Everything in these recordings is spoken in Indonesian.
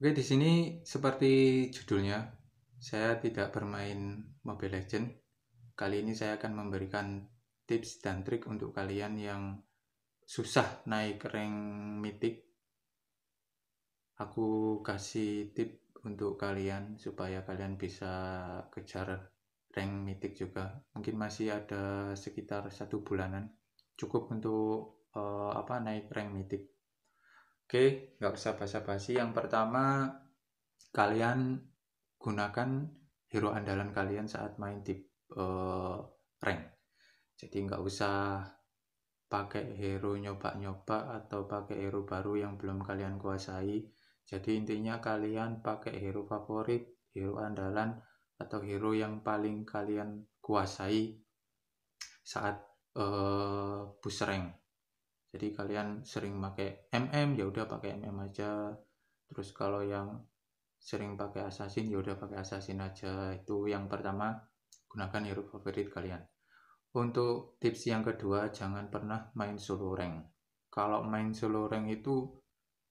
Oke, di sini seperti judulnya, saya tidak bermain Mobile Legend. Kali ini saya akan memberikan tips dan trik untuk kalian yang susah naik rank mitik Aku kasih tip untuk kalian supaya kalian bisa kejar rank mitik juga. Mungkin masih ada sekitar satu bulanan, cukup untuk uh, apa naik rank mitik. Oke, nggak usah basa-basi. Yang pertama, kalian gunakan hero andalan kalian saat main di uh, rank. Jadi nggak usah pakai hero nyoba-nyoba atau pakai hero baru yang belum kalian kuasai. Jadi intinya kalian pakai hero favorit, hero andalan, atau hero yang paling kalian kuasai saat uh, eh, push rank jadi kalian sering pakai MM ya udah pakai MM aja terus kalau yang sering pakai assassin ya udah pakai assassin aja itu yang pertama gunakan hero favorit kalian untuk tips yang kedua jangan pernah main solo rank kalau main solo rank itu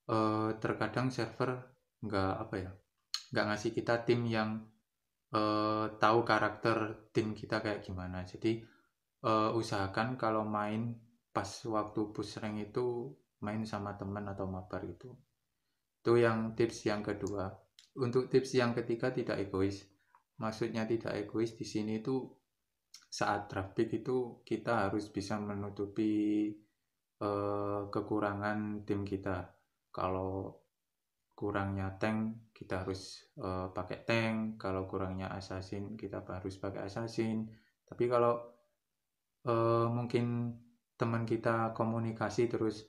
eh, terkadang server nggak apa ya nggak ngasih kita tim yang eh, tahu karakter tim kita kayak gimana. Jadi uh, usahakan kalau main pas waktu pusreng itu main sama teman atau mabar itu itu yang tips yang kedua untuk tips yang ketiga tidak egois maksudnya tidak egois di sini itu saat draft itu kita harus bisa menutupi eh, kekurangan tim kita kalau kurangnya tank kita harus eh, pakai tank kalau kurangnya assassin kita harus pakai assassin tapi kalau eh, mungkin teman kita komunikasi terus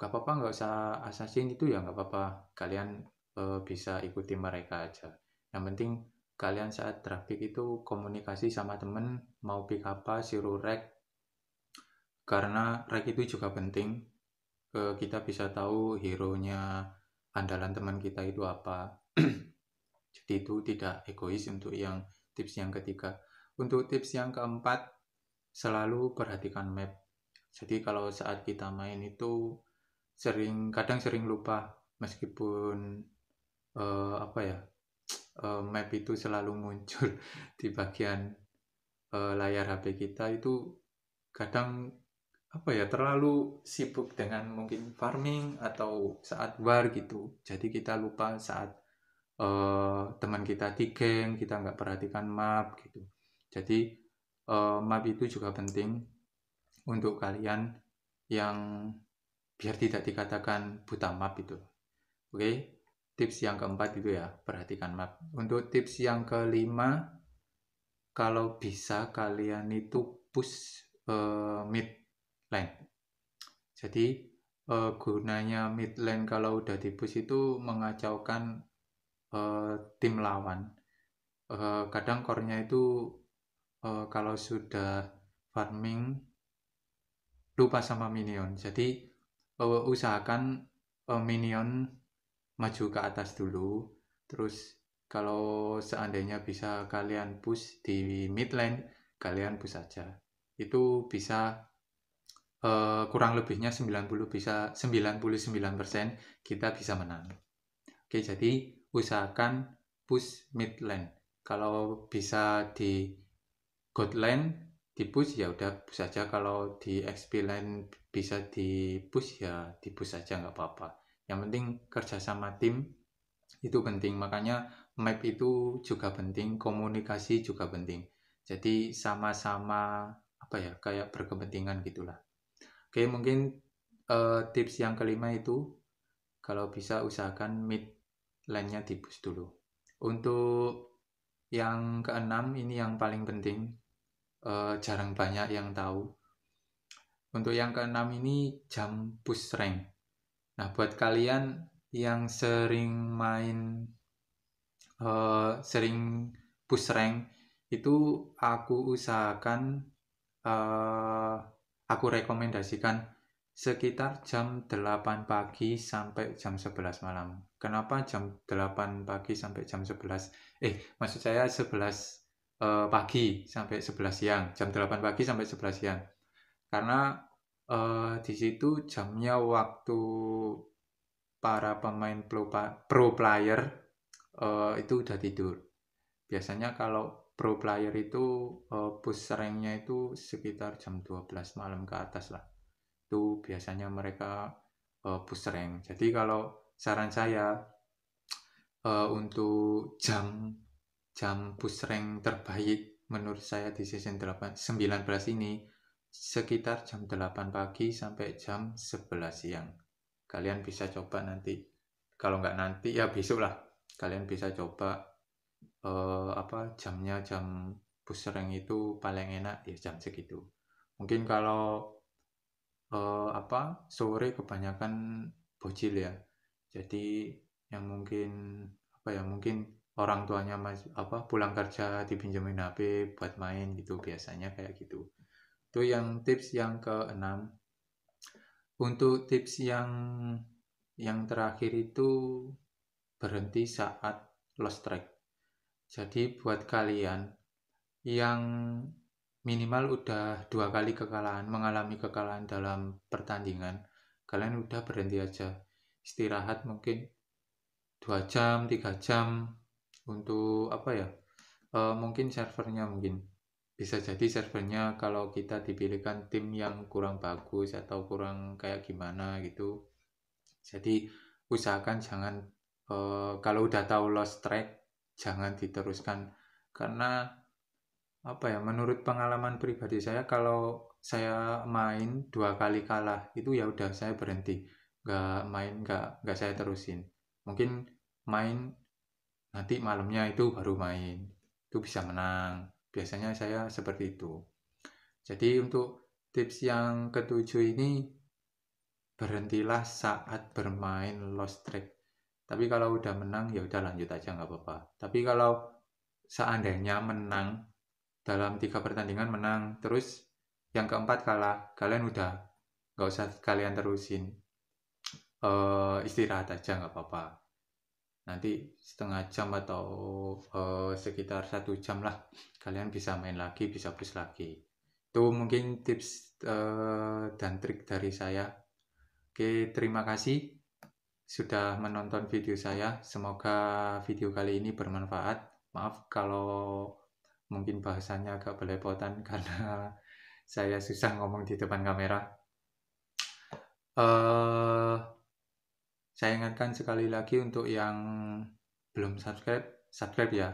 gak apa-apa nggak usah assassin itu ya nggak apa-apa kalian e, bisa ikuti mereka aja yang penting kalian saat traffic itu komunikasi sama temen mau pick apa siru rek karena rek itu juga penting e, kita bisa tahu hero nya andalan teman kita itu apa jadi itu tidak egois untuk yang tips yang ketiga untuk tips yang keempat selalu perhatikan map jadi kalau saat kita main itu sering kadang sering lupa meskipun uh, apa ya uh, map itu selalu muncul di bagian uh, layar HP kita itu kadang apa ya terlalu sibuk dengan mungkin farming atau saat war gitu jadi kita lupa saat uh, teman kita di game kita nggak perhatikan map gitu jadi uh, map itu juga penting untuk kalian yang biar tidak dikatakan buta map itu. Oke, okay? tips yang keempat itu ya, perhatikan map. Untuk tips yang kelima, kalau bisa kalian itu push uh, mid lane. Jadi uh, gunanya mid lane kalau udah di push itu mengacaukan uh, tim lawan. Uh, kadang core-nya itu uh, kalau sudah farming lupa sama minion jadi uh, usahakan eh, minion maju ke atas dulu terus kalau seandainya bisa kalian push di mid lane kalian push saja itu bisa uh, kurang lebihnya 90 bisa 99% kita bisa menang oke jadi usahakan push mid lane kalau bisa di god lane di push ya udah push saja kalau di XP lain bisa di push ya di push saja nggak apa-apa yang penting kerja sama tim itu penting makanya map itu juga penting komunikasi juga penting jadi sama-sama apa ya kayak berkepentingan gitulah oke mungkin uh, tips yang kelima itu kalau bisa usahakan mid line-nya di push dulu untuk yang keenam ini yang paling penting uh, jarang banyak yang tahu. Untuk yang keenam ini jam push rank. Nah, buat kalian yang sering main uh, sering push rank itu aku usahakan uh, aku rekomendasikan sekitar jam 8 pagi sampai jam 11 malam. Kenapa jam 8 pagi sampai jam 11? Eh, maksud saya 11 uh, pagi sampai 11 siang, jam 8 pagi sampai 11 siang. Karena uh, di situ jamnya waktu para pemain pro, pro player uh, itu udah tidur. Biasanya kalau pro player itu uh, push ranknya itu sekitar jam 12 malam ke atas lah itu biasanya mereka uh, push rank jadi kalau saran saya uh, untuk jam jam push rank terbaik menurut saya di season 8, 19 ini sekitar jam 8 pagi sampai jam 11 siang. Kalian bisa coba nanti. Kalau nggak nanti ya besok lah. Kalian bisa coba uh, apa jamnya jam push rank itu paling enak ya jam segitu. Mungkin kalau uh, apa sore kebanyakan bocil ya. Jadi yang mungkin apa ya mungkin orang tuanya mas apa pulang kerja dipinjemin HP buat main gitu biasanya kayak gitu itu yang tips yang keenam untuk tips yang yang terakhir itu berhenti saat lost track jadi buat kalian yang minimal udah dua kali kekalahan mengalami kekalahan dalam pertandingan kalian udah berhenti aja istirahat mungkin dua jam tiga jam untuk apa ya E, mungkin servernya mungkin bisa jadi servernya kalau kita dipilihkan tim yang kurang bagus atau kurang kayak gimana gitu jadi usahakan jangan e, kalau udah tahu lost track jangan diteruskan karena apa ya menurut pengalaman pribadi saya kalau saya main dua kali kalah itu ya udah saya berhenti nggak main nggak nggak saya terusin mungkin main nanti malamnya itu baru main itu bisa menang biasanya saya seperti itu jadi untuk tips yang ketujuh ini berhentilah saat bermain lost track tapi kalau udah menang ya udah lanjut aja nggak apa-apa tapi kalau seandainya menang dalam tiga pertandingan menang terus yang keempat kalah kalian udah nggak usah kalian terusin uh, istirahat aja nggak apa-apa nanti setengah jam atau uh, sekitar satu jam lah kalian bisa main lagi bisa push lagi itu mungkin tips uh, dan trik dari saya oke terima kasih sudah menonton video saya semoga video kali ini bermanfaat maaf kalau mungkin bahasanya agak belepotan karena saya susah ngomong di depan kamera uh, saya ingatkan sekali lagi untuk yang belum subscribe, subscribe ya.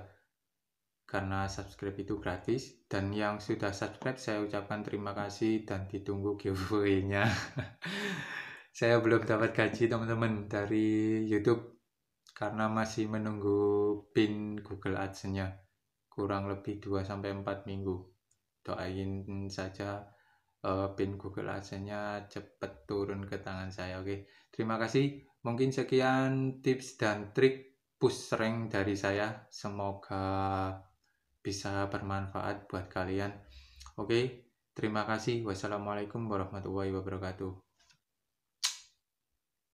Karena subscribe itu gratis dan yang sudah subscribe saya ucapkan terima kasih dan ditunggu giveaway-nya. saya belum dapat gaji teman-teman dari YouTube karena masih menunggu pin Google AdSense-nya. Kurang lebih 2 sampai 4 minggu. Doain saja uh, pin Google AdSense-nya cepat turun ke tangan saya. Oke, terima kasih. Mungkin sekian tips dan trik push rank dari saya. Semoga bisa bermanfaat buat kalian. Oke, terima kasih. Wassalamualaikum warahmatullahi wabarakatuh.